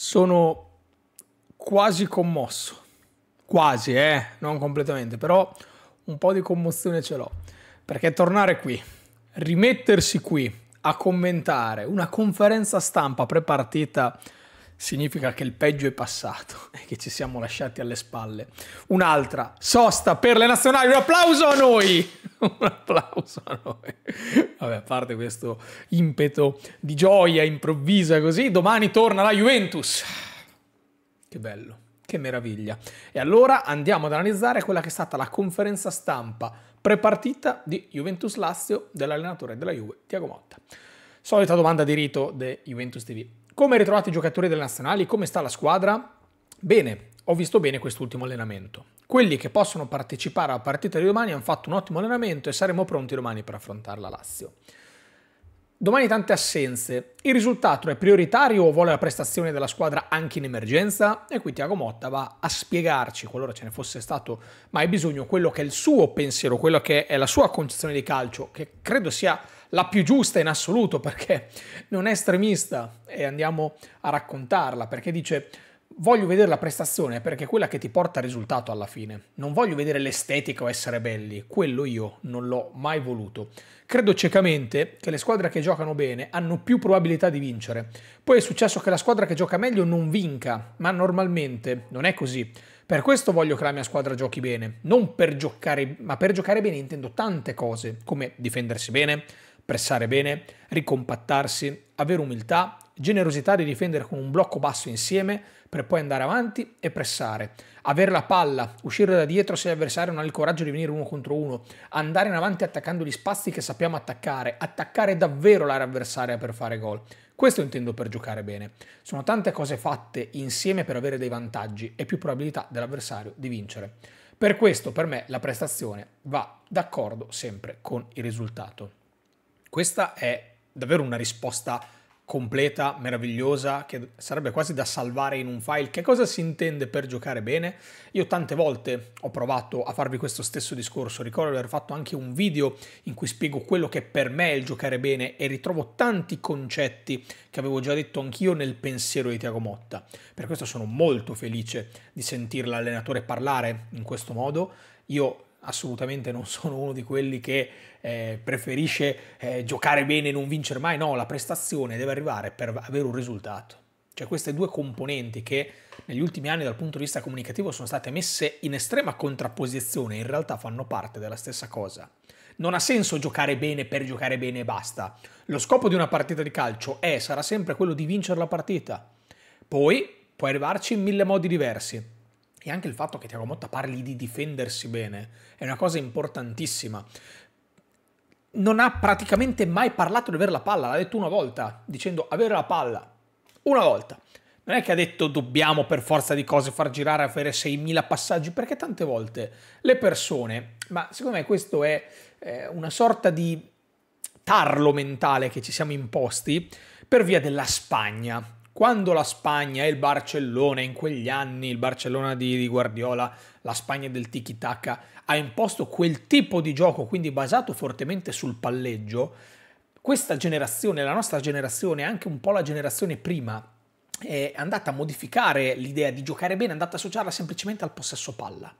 sono quasi commosso. Quasi, eh, non completamente, però un po' di commozione ce l'ho. Perché tornare qui, rimettersi qui a commentare una conferenza stampa prepartita significa che il peggio è passato e che ci siamo lasciati alle spalle. Un'altra sosta per le nazionali, un applauso a noi! un applauso a noi. Vabbè, a parte questo impeto di gioia improvvisa così, domani torna la Juventus. Che bello, che meraviglia. E allora andiamo ad analizzare quella che è stata la conferenza stampa prepartita di Juventus Lazio dell'allenatore della Juve, Tiago Motta. Solita domanda di rito di Juventus TV. Come ritrovate i giocatori delle nazionali? Come sta la squadra? Bene, ho visto bene quest'ultimo allenamento. Quelli che possono partecipare alla partita di domani hanno fatto un ottimo allenamento e saremo pronti domani per affrontare la Lazio. Domani tante assenze. Il risultato è prioritario o vuole la prestazione della squadra anche in emergenza? E qui Tiago Motta va a spiegarci, qualora ce ne fosse stato mai bisogno, quello che è il suo pensiero, quella che è la sua concezione di calcio, che credo sia la più giusta in assoluto perché non è estremista e andiamo a raccontarla, perché dice voglio vedere la prestazione perché è quella che ti porta al risultato alla fine. Non voglio vedere l'estetica o essere belli, quello io non l'ho mai voluto. Credo ciecamente che le squadre che giocano bene hanno più probabilità di vincere. Poi è successo che la squadra che gioca meglio non vinca, ma normalmente non è così. Per questo voglio che la mia squadra giochi bene, non per giocare, ma per giocare bene intendo tante cose, come difendersi bene, pressare bene, ricompattarsi, avere umiltà, generosità di difendere con un blocco basso insieme, per poi andare avanti e pressare. Avere la palla, uscire da dietro se l'avversario non ha il coraggio di venire uno contro uno, andare in avanti attaccando gli spazi che sappiamo attaccare, attaccare davvero l'area avversaria per fare gol. Questo intendo per giocare bene. Sono tante cose fatte insieme per avere dei vantaggi e più probabilità dell'avversario di vincere. Per questo, per me, la prestazione va d'accordo sempre con il risultato. Questa è davvero una risposta completa, meravigliosa, che sarebbe quasi da salvare in un file. Che cosa si intende per giocare bene? Io tante volte ho provato a farvi questo stesso discorso, ricordo di aver fatto anche un video in cui spiego quello che per me è il giocare bene e ritrovo tanti concetti che avevo già detto anch'io nel pensiero di Tiago Motta. Per questo sono molto felice di sentire l'allenatore parlare in questo modo. Io assolutamente non sono uno di quelli che eh, preferisce eh, giocare bene e non vincere mai, no, la prestazione deve arrivare per avere un risultato. Cioè queste due componenti che negli ultimi anni dal punto di vista comunicativo sono state messe in estrema contrapposizione, in realtà fanno parte della stessa cosa. Non ha senso giocare bene per giocare bene e basta. Lo scopo di una partita di calcio è, sarà sempre quello di vincere la partita. Poi puoi arrivarci in mille modi diversi e anche il fatto che Tiago Motta parli di difendersi bene è una cosa importantissima. Non ha praticamente mai parlato di avere la palla, l'ha detto una volta, dicendo avere la palla. Una volta. Non è che ha detto dobbiamo per forza di cose far girare avere 6.000 passaggi, perché tante volte le persone, ma secondo me questo è una sorta di tarlo mentale che ci siamo imposti per via della Spagna quando la Spagna e il Barcellona in quegli anni, il Barcellona di, di Guardiola, la Spagna del tiki-taka, ha imposto quel tipo di gioco, quindi basato fortemente sul palleggio, questa generazione, la nostra generazione, anche un po' la generazione prima, è andata a modificare l'idea di giocare bene, è andata a associarla semplicemente al possesso palla.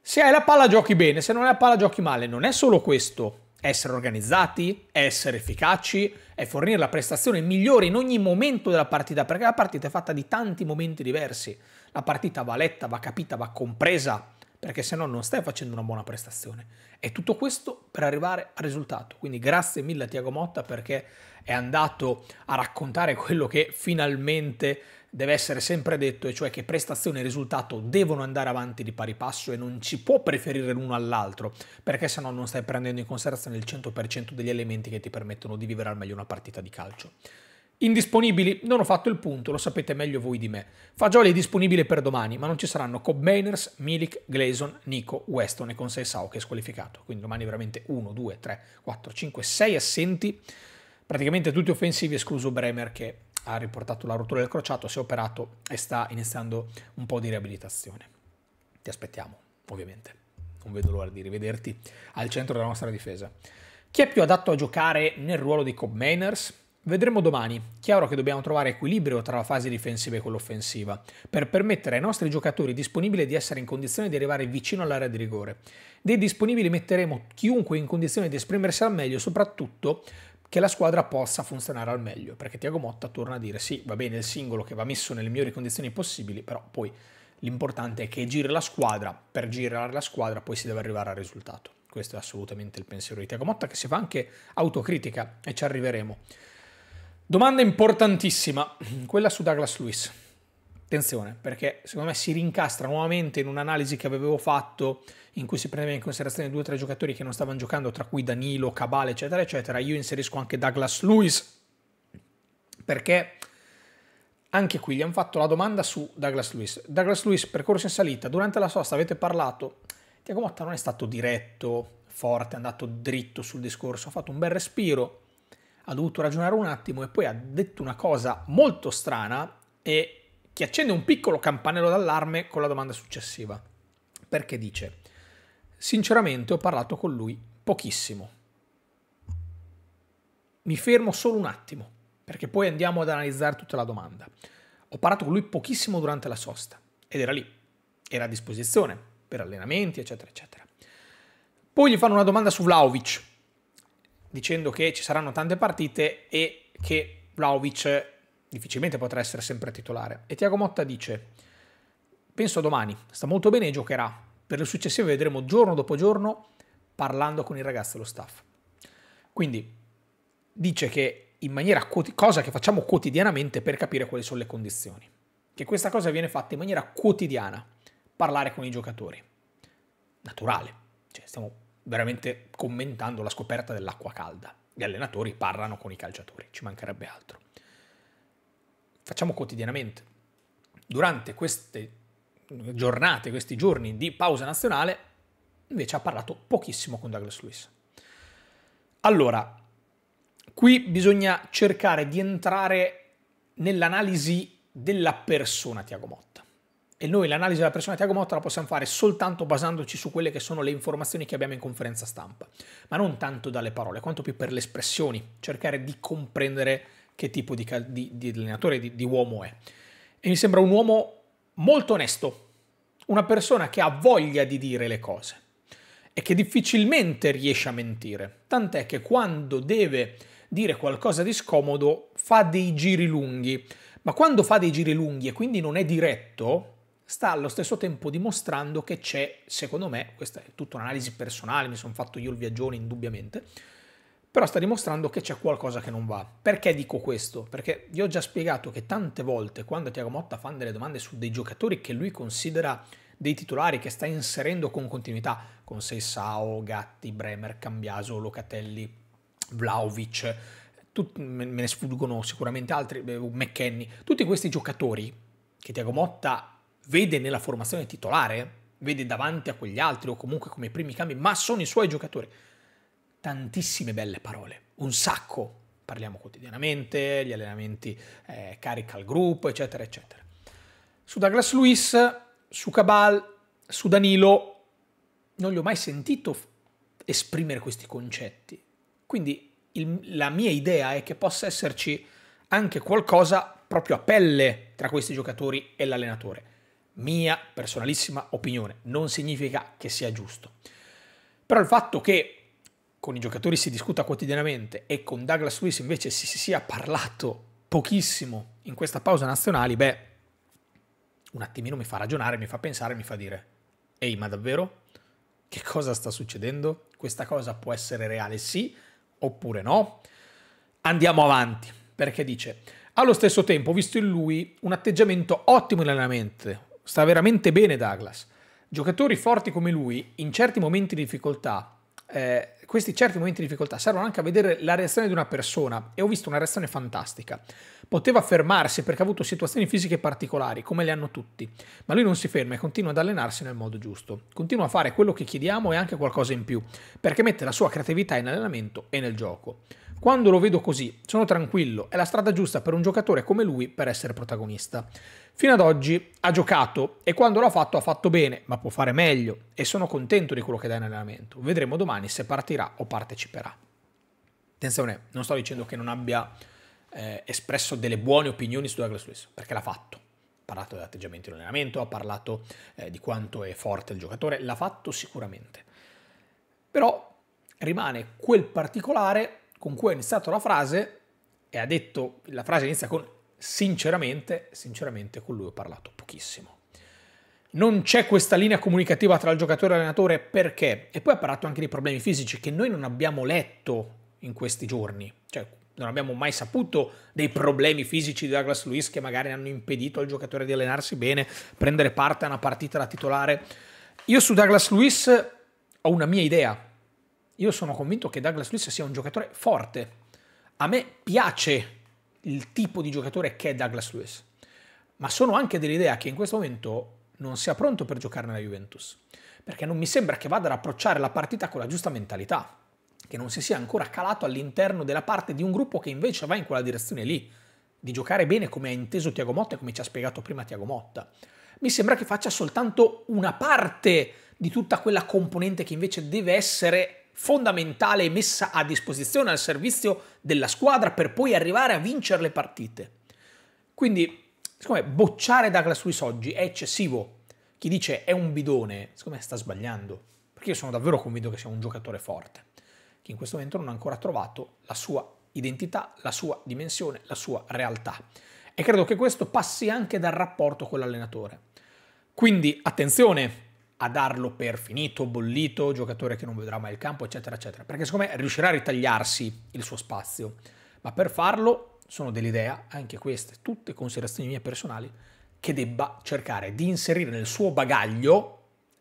Se hai la palla giochi bene, se non hai la palla giochi male, non è solo questo essere organizzati, essere efficaci e fornire la prestazione migliore in ogni momento della partita, perché la partita è fatta di tanti momenti diversi. La partita va letta, va capita, va compresa, perché se no non stai facendo una buona prestazione. E tutto questo per arrivare al risultato. Quindi grazie mille a Tiago Motta perché è andato a raccontare quello che finalmente deve essere sempre detto, e cioè che prestazione e risultato devono andare avanti di pari passo e non ci può preferire l'uno all'altro, perché sennò non stai prendendo in considerazione il 100% degli elementi che ti permettono di vivere al meglio una partita di calcio. Indisponibili? Non ho fatto il punto, lo sapete meglio voi di me. Fagioli è disponibile per domani, ma non ci saranno Cobb Mainers, Milik, Glazon, Nico, Weston e con 6 Sao che è squalificato. Quindi domani veramente 1, 2, 3, 4, 5, 6 assenti, praticamente tutti offensivi escluso Bremer che ha riportato la rottura del crociato, si è operato e sta iniziando un po' di riabilitazione. Ti aspettiamo, ovviamente. Non vedo l'ora di rivederti al centro della nostra difesa. Chi è più adatto a giocare nel ruolo di Cobb Mainers? Vedremo domani. Chiaro che dobbiamo trovare equilibrio tra la fase difensiva e quella offensiva, per permettere ai nostri giocatori disponibili di essere in condizione di arrivare vicino all'area di rigore. Dei disponibili metteremo chiunque in condizione di esprimersi al meglio, soprattutto che la squadra possa funzionare al meglio, perché Tiago Motta torna a dire sì, va bene il singolo che va messo nelle migliori condizioni possibili, però poi l'importante è che giri la squadra, per girare la squadra poi si deve arrivare al risultato. Questo è assolutamente il pensiero di Tiago Motta che si fa anche autocritica e ci arriveremo. Domanda importantissima, quella su Douglas Lewis. Attenzione, perché secondo me si rincastra nuovamente in un'analisi che avevo fatto in cui si prendeva in considerazione due o tre giocatori che non stavano giocando, tra cui Danilo, Cabale, eccetera, eccetera. Io inserisco anche Douglas Lewis, perché anche qui gli hanno fatto la domanda su Douglas Lewis. Douglas Lewis, percorso in salita, durante la sosta avete parlato, Tiago Motta non è stato diretto, forte, è andato dritto sul discorso, ha fatto un bel respiro, ha dovuto ragionare un attimo e poi ha detto una cosa molto strana e che accende un piccolo campanello d'allarme con la domanda successiva, perché dice, sinceramente ho parlato con lui pochissimo. Mi fermo solo un attimo, perché poi andiamo ad analizzare tutta la domanda. Ho parlato con lui pochissimo durante la sosta, ed era lì, era a disposizione per allenamenti, eccetera, eccetera. Poi gli fanno una domanda su Vlaovic, dicendo che ci saranno tante partite e che Vlaovic difficilmente potrà essere sempre titolare. E Tiago Motta dice, penso a domani, sta molto bene e giocherà. Per le successive vedremo giorno dopo giorno parlando con il ragazzo e lo staff. Quindi dice che in maniera cosa che facciamo quotidianamente per capire quali sono le condizioni. Che questa cosa viene fatta in maniera quotidiana, parlare con i giocatori. Naturale, cioè stiamo veramente commentando la scoperta dell'acqua calda. Gli allenatori parlano con i calciatori, ci mancherebbe altro facciamo quotidianamente. Durante queste giornate, questi giorni di pausa nazionale, invece ha parlato pochissimo con Douglas Lewis. Allora, qui bisogna cercare di entrare nell'analisi della persona Tiago Motta. E noi l'analisi della persona Tiago Motta la possiamo fare soltanto basandoci su quelle che sono le informazioni che abbiamo in conferenza stampa, ma non tanto dalle parole, quanto più per le espressioni, cercare di comprendere che tipo di, di, di allenatore, di, di uomo è. E mi sembra un uomo molto onesto, una persona che ha voglia di dire le cose e che difficilmente riesce a mentire, tant'è che quando deve dire qualcosa di scomodo fa dei giri lunghi, ma quando fa dei giri lunghi e quindi non è diretto, sta allo stesso tempo dimostrando che c'è, secondo me, questa è tutta un'analisi personale, mi sono fatto io il viaggione indubbiamente, però sta dimostrando che c'è qualcosa che non va. Perché dico questo? Perché vi ho già spiegato che tante volte quando Tiago Motta fa delle domande su dei giocatori che lui considera dei titolari che sta inserendo con continuità, con Seisao, Gatti, Bremer, Cambiaso, Locatelli, Vlaovic, tut- me ne sfuggono sicuramente altri, eh, McKenny, tutti questi giocatori che Tiago Motta vede nella formazione titolare, vede davanti a quegli altri o comunque come primi cambi, ma sono i suoi giocatori tantissime belle parole, un sacco. Parliamo quotidianamente, gli allenamenti eh, carica il gruppo, eccetera, eccetera. Su Douglas Luis, su Cabal, su Danilo, non li ho mai sentito esprimere questi concetti. Quindi il, la mia idea è che possa esserci anche qualcosa proprio a pelle tra questi giocatori e l'allenatore. Mia personalissima opinione, non significa che sia giusto. Però il fatto che con i giocatori si discuta quotidianamente e con Douglas Luiz invece si sia parlato pochissimo in questa pausa nazionale, beh, un attimino mi fa ragionare, mi fa pensare, mi fa dire, ehi, ma davvero? Che cosa sta succedendo? Questa cosa può essere reale sì oppure no? Andiamo avanti, perché dice, allo stesso tempo ho visto in lui un atteggiamento ottimo in allenamento, sta veramente bene Douglas. Giocatori forti come lui, in certi momenti di difficoltà, eh, questi certi momenti di difficoltà servono anche a vedere la reazione di una persona e ho visto una reazione fantastica. Poteva fermarsi perché ha avuto situazioni fisiche particolari, come le hanno tutti, ma lui non si ferma e continua ad allenarsi nel modo giusto. Continua a fare quello che chiediamo e anche qualcosa in più, perché mette la sua creatività in allenamento e nel gioco. Quando lo vedo così, sono tranquillo, è la strada giusta per un giocatore come lui per essere protagonista. Fino ad oggi ha giocato e quando l'ha fatto ha fatto bene, ma può fare meglio e sono contento di quello che dà in allenamento. Vedremo domani se partirà o parteciperà. Attenzione, non sto dicendo che non abbia eh, espresso delle buone opinioni su Douglas Lewis, perché l'ha fatto. Ha parlato di atteggiamento in allenamento, ha parlato eh, di quanto è forte il giocatore, l'ha fatto sicuramente. Però rimane quel particolare con cui ha iniziato la frase e ha detto, la frase inizia con sinceramente, sinceramente con lui ho parlato pochissimo. Non c'è questa linea comunicativa tra il giocatore e l'allenatore perché? E poi ha parlato anche di problemi fisici che noi non abbiamo letto in questi giorni, cioè non abbiamo mai saputo dei problemi fisici di Douglas Luiz che magari hanno impedito al giocatore di allenarsi bene, prendere parte a una partita da titolare. Io su Douglas Luiz ho una mia idea, io sono convinto che Douglas Luiz sia un giocatore forte. A me piace il tipo di giocatore che è Douglas Luiz, ma sono anche dell'idea che in questo momento non sia pronto per giocare nella Juventus, perché non mi sembra che vada ad approcciare la partita con la giusta mentalità, che non si sia ancora calato all'interno della parte di un gruppo che invece va in quella direzione lì, di giocare bene come ha inteso Tiago Motta e come ci ha spiegato prima Tiago Motta. Mi sembra che faccia soltanto una parte di tutta quella componente che invece deve essere fondamentale e messa a disposizione al servizio della squadra per poi arrivare a vincere le partite. Quindi, siccome bocciare Douglas Luiz oggi è eccessivo, chi dice è un bidone, siccome sta sbagliando, perché io sono davvero convinto che sia un giocatore forte, che in questo momento non ha ancora trovato la sua identità, la sua dimensione, la sua realtà. E credo che questo passi anche dal rapporto con l'allenatore. Quindi attenzione, a darlo per finito, bollito, giocatore che non vedrà mai il campo, eccetera, eccetera. Perché secondo me riuscirà a ritagliarsi il suo spazio. Ma per farlo sono dell'idea, anche queste, tutte considerazioni mie personali, che debba cercare di inserire nel suo bagaglio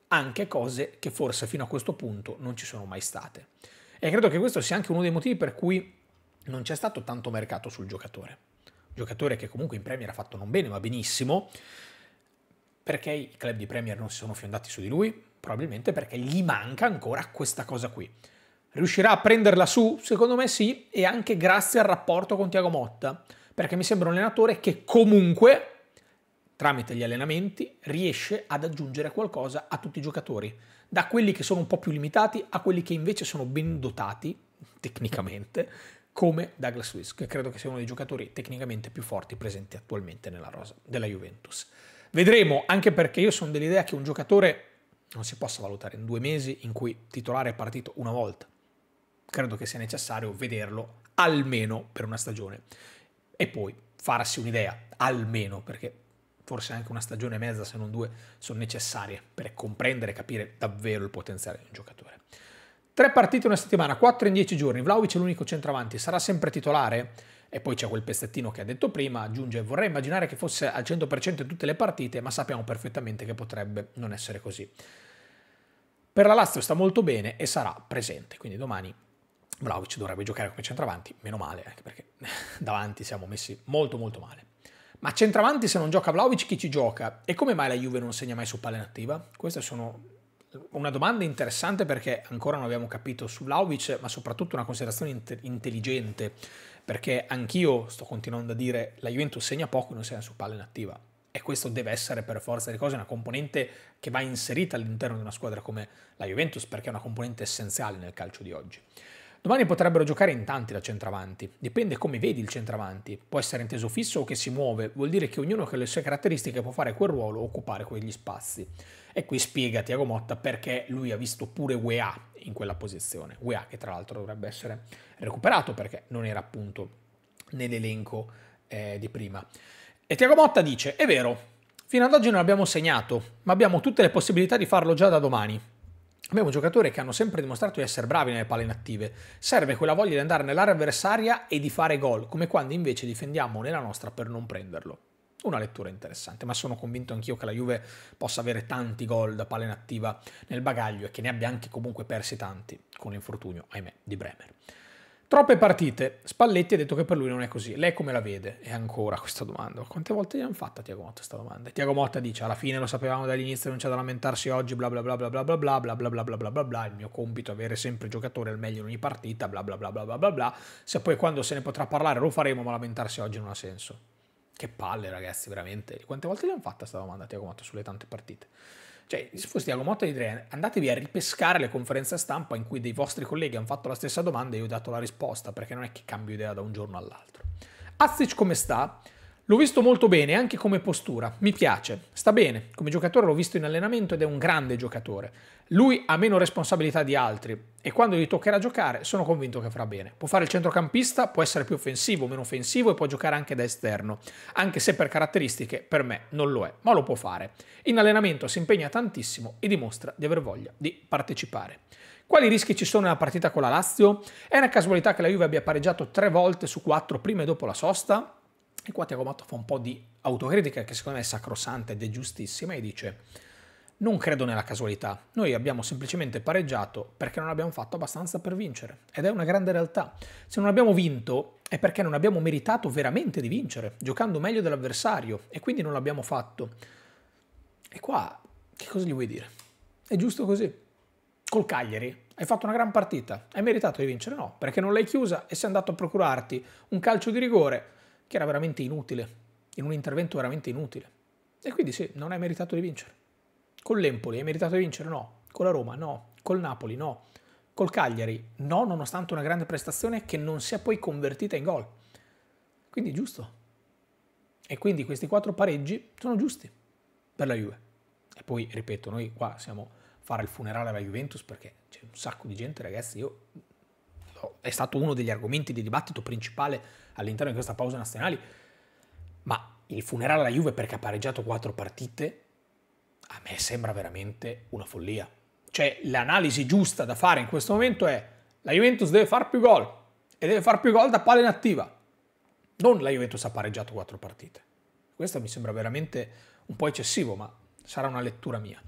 anche cose che forse fino a questo punto non ci sono mai state. E credo che questo sia anche uno dei motivi per cui non c'è stato tanto mercato sul giocatore. Giocatore che comunque in Premier ha fatto non bene ma benissimo, perché i club di Premier non si sono fiondati su di lui? Probabilmente perché gli manca ancora questa cosa qui. Riuscirà a prenderla su? Secondo me sì, e anche grazie al rapporto con Tiago Motta, perché mi sembra un allenatore che comunque, tramite gli allenamenti, riesce ad aggiungere qualcosa a tutti i giocatori, da quelli che sono un po' più limitati a quelli che invece sono ben dotati, tecnicamente, come Douglas Luiz, che credo che sia uno dei giocatori tecnicamente più forti presenti attualmente nella rosa della Juventus. Vedremo, anche perché io sono dell'idea che un giocatore non si possa valutare in due mesi in cui titolare è partito una volta. Credo che sia necessario vederlo almeno per una stagione e poi farsi un'idea, almeno perché forse anche una stagione e mezza se non due sono necessarie per comprendere e capire davvero il potenziale di un giocatore. Tre partite una settimana, quattro in dieci giorni. Vlaovic è l'unico centravanti, sarà sempre titolare? E poi c'è quel pezzettino che ha detto prima, aggiunge, vorrei immaginare che fosse al 100% in tutte le partite, ma sappiamo perfettamente che potrebbe non essere così. Per la Lazio sta molto bene e sarà presente, quindi domani Vlaovic dovrebbe giocare come centravanti, meno male, anche perché davanti siamo messi molto molto male. Ma centravanti se non gioca Vlaovic chi ci gioca? E come mai la Juve non segna mai su palla inattiva? Queste sono una domanda interessante perché ancora non abbiamo capito su Vlaovic, ma soprattutto una considerazione int- intelligente, perché anch'io sto continuando a dire la Juventus segna poco e non segna su palla inattiva. E questo deve essere per forza di cose una componente che va inserita all'interno di una squadra come la Juventus, perché è una componente essenziale nel calcio di oggi. Domani potrebbero giocare in tanti da centravanti, dipende come vedi il centravanti, può essere inteso fisso o che si muove, vuol dire che ognuno con le sue caratteristiche può fare quel ruolo o occupare quegli spazi. E qui spiega Tiago Motta perché lui ha visto pure UEA in quella posizione, UEA che tra l'altro dovrebbe essere recuperato perché non era appunto nell'elenco eh, di prima. E Tiago Motta dice, è vero, fino ad oggi non abbiamo segnato, ma abbiamo tutte le possibilità di farlo già da domani. Abbiamo giocatori che hanno sempre dimostrato di essere bravi nelle palle inattive. Serve quella voglia di andare nell'area avversaria e di fare gol, come quando invece difendiamo nella nostra per non prenderlo. Una lettura interessante, ma sono convinto anch'io che la Juve possa avere tanti gol da palla inattiva nel bagaglio e che ne abbia anche comunque persi tanti con l'infortunio, ahimè, di Bremer. Troppe partite. Spalletti ha detto che per lui non è così. Lei come la vede? E ancora questa domanda. Quante volte l'hanno fatta Tiago Motta questa domanda? Tiago Motta dice alla fine lo sapevamo dall'inizio, non c'è da lamentarsi oggi, bla bla bla bla bla bla bla bla bla bla bla bla bla bla. Il mio compito è avere sempre il giocatore al meglio in ogni partita, bla bla bla bla bla bla bla. Se poi quando se ne potrà parlare lo faremo, ma lamentarsi oggi non ha senso. Che palle ragazzi, veramente. Quante volte gli hanno fatta questa domanda Tiago Motta sulle tante partite? Cioè, se fossi Diago Motta, direi andatevi a ripescare le conferenze stampa in cui dei vostri colleghi hanno fatto la stessa domanda e io ho dato la risposta, perché non è che cambio idea da un giorno all'altro. Astic come sta? L'ho visto molto bene anche come postura, mi piace, sta bene, come giocatore l'ho visto in allenamento ed è un grande giocatore. Lui ha meno responsabilità di altri e quando gli toccherà giocare sono convinto che farà bene. Può fare il centrocampista, può essere più offensivo, meno offensivo e può giocare anche da esterno, anche se per caratteristiche per me non lo è, ma lo può fare. In allenamento si impegna tantissimo e dimostra di aver voglia di partecipare. Quali rischi ci sono nella partita con la Lazio? È una casualità che la Juve abbia pareggiato tre volte su quattro prima e dopo la sosta? E qua Tiago Teogomatto fa un po' di autocritica che secondo me è sacrosanta ed è giustissima e dice non credo nella casualità, noi abbiamo semplicemente pareggiato perché non abbiamo fatto abbastanza per vincere ed è una grande realtà. Se non abbiamo vinto è perché non abbiamo meritato veramente di vincere, giocando meglio dell'avversario e quindi non l'abbiamo fatto. E qua che cosa gli vuoi dire? È giusto così. Col Cagliari hai fatto una gran partita, hai meritato di vincere? No, perché non l'hai chiusa e sei andato a procurarti un calcio di rigore che era veramente inutile, in un intervento veramente inutile. E quindi sì, non hai meritato di vincere. Con l'Empoli hai meritato di vincere? No. Con la Roma? No. Col Napoli? No. Col Cagliari? No, nonostante una grande prestazione che non si è poi convertita in gol. Quindi giusto. E quindi questi quattro pareggi sono giusti per la Juve. E poi, ripeto, noi qua siamo a fare il funerale alla Juventus perché c'è un sacco di gente, ragazzi, io è stato uno degli argomenti di dibattito principale all'interno di questa pausa nazionale, ma il funerale alla Juve perché ha pareggiato quattro partite, a me sembra veramente una follia. Cioè l'analisi giusta da fare in questo momento è la Juventus deve far più gol e deve far più gol da palla inattiva. Non la Juventus ha pareggiato quattro partite. Questo mi sembra veramente un po' eccessivo, ma sarà una lettura mia.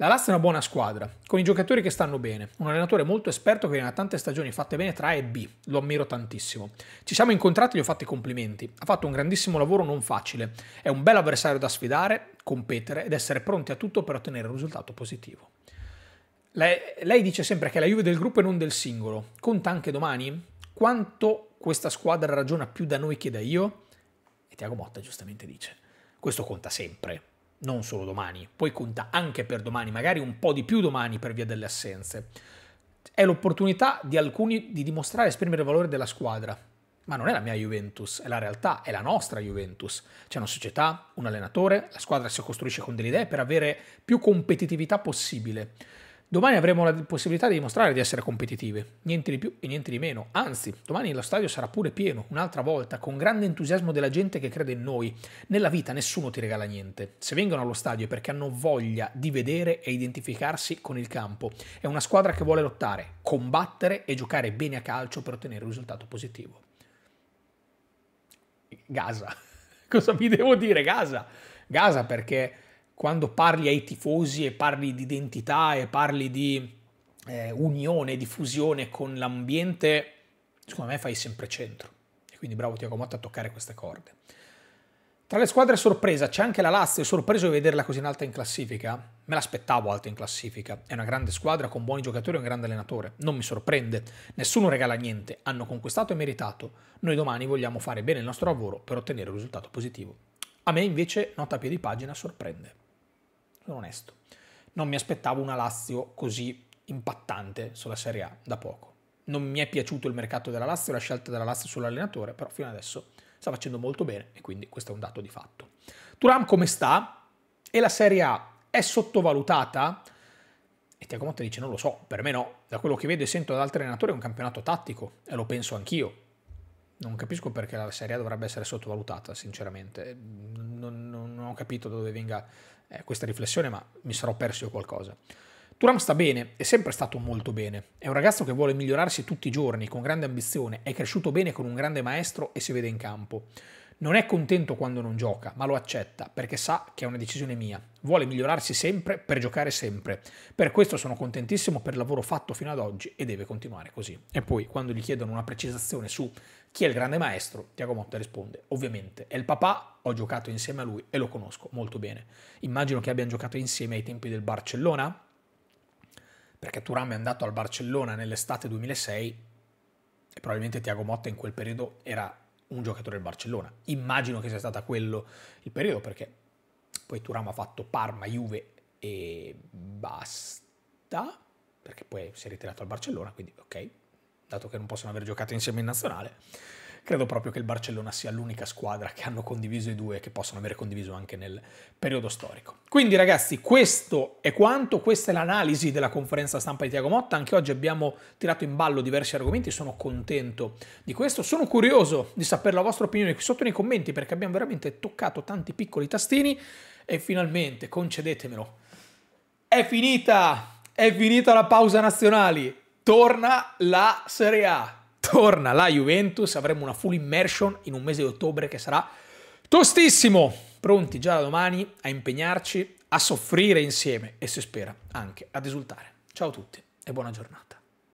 La Lazio è una buona squadra, con i giocatori che stanno bene, un allenatore molto esperto che viene da tante stagioni fatte bene tra A e B, lo ammiro tantissimo. Ci siamo incontrati e gli ho fatti complimenti, ha fatto un grandissimo lavoro non facile, è un bel avversario da sfidare, competere ed essere pronti a tutto per ottenere un risultato positivo. Lei, lei dice sempre che è la Juve del gruppo e non del singolo, conta anche domani? Quanto questa squadra ragiona più da noi che da io? E Tiago Motta giustamente dice, questo conta sempre non solo domani, poi conta anche per domani, magari un po' di più domani per via delle assenze. È l'opportunità di alcuni di dimostrare e esprimere il valore della squadra, ma non è la mia Juventus, è la realtà, è la nostra Juventus. C'è una società, un allenatore, la squadra si costruisce con delle idee per avere più competitività possibile. Domani avremo la possibilità di dimostrare di essere competitive, niente di più e niente di meno. Anzi, domani lo stadio sarà pure pieno, un'altra volta, con grande entusiasmo della gente che crede in noi. Nella vita nessuno ti regala niente. Se vengono allo stadio è perché hanno voglia di vedere e identificarsi con il campo. È una squadra che vuole lottare, combattere e giocare bene a calcio per ottenere un risultato positivo. Gaza. Cosa vi devo dire? Gaza. Gaza perché quando parli ai tifosi e parli di identità e parli di eh, unione, di fusione con l'ambiente, secondo me fai sempre centro. E quindi bravo Tiago Motta a toccare queste corde. Tra le squadre sorpresa c'è anche la Lazio, sorpreso di vederla così in alta in classifica. Me l'aspettavo alta in classifica. È una grande squadra con buoni giocatori e un grande allenatore. Non mi sorprende. Nessuno regala niente. Hanno conquistato e meritato. Noi domani vogliamo fare bene il nostro lavoro per ottenere un risultato positivo. A me invece, nota a piedi pagina, sorprende sono onesto. Non mi aspettavo una Lazio così impattante sulla Serie A da poco. Non mi è piaciuto il mercato della Lazio, la scelta della Lazio sull'allenatore, però fino adesso sta facendo molto bene e quindi questo è un dato di fatto. Turam come sta? E la Serie A è sottovalutata? E Tiago Motta dice non lo so, per me no. Da quello che vedo e sento da altri allenatori è un campionato tattico e lo penso anch'io. Non capisco perché la Serie A dovrebbe essere sottovalutata, sinceramente. Non, non, non ho capito dove venga eh, questa riflessione, ma mi sarò perso io qualcosa. Turam sta bene, è sempre stato molto bene. È un ragazzo che vuole migliorarsi tutti i giorni, con grande ambizione, è cresciuto bene con un grande maestro e si vede in campo. Non è contento quando non gioca, ma lo accetta perché sa che è una decisione mia. Vuole migliorarsi sempre per giocare sempre. Per questo sono contentissimo per il lavoro fatto fino ad oggi e deve continuare così. E poi quando gli chiedono una precisazione su chi è il grande maestro, Tiago Motta risponde: "Ovviamente è il papà, ho giocato insieme a lui e lo conosco molto bene. Immagino che abbiano giocato insieme ai tempi del Barcellona, perché Turam è andato al Barcellona nell'estate 2006 e probabilmente Tiago Motta in quel periodo era un giocatore del Barcellona. Immagino che sia stato quello il periodo perché poi Turam ha fatto Parma, Juve e basta, perché poi si è ritirato al Barcellona, quindi ok, dato che non possono aver giocato insieme in nazionale credo proprio che il Barcellona sia l'unica squadra che hanno condiviso i due e che possono aver condiviso anche nel periodo storico. Quindi ragazzi, questo è quanto, questa è l'analisi della conferenza stampa di Tiago Motta, anche oggi abbiamo tirato in ballo diversi argomenti, sono contento di questo, sono curioso di sapere la vostra opinione qui sotto nei commenti perché abbiamo veramente toccato tanti piccoli tastini e finalmente, concedetemelo, è finita, è finita la pausa nazionali, torna la Serie A torna la Juventus, avremo una full immersion in un mese di ottobre che sarà tostissimo. Pronti già da domani a impegnarci, a soffrire insieme e si spera anche ad esultare. Ciao a tutti e buona giornata.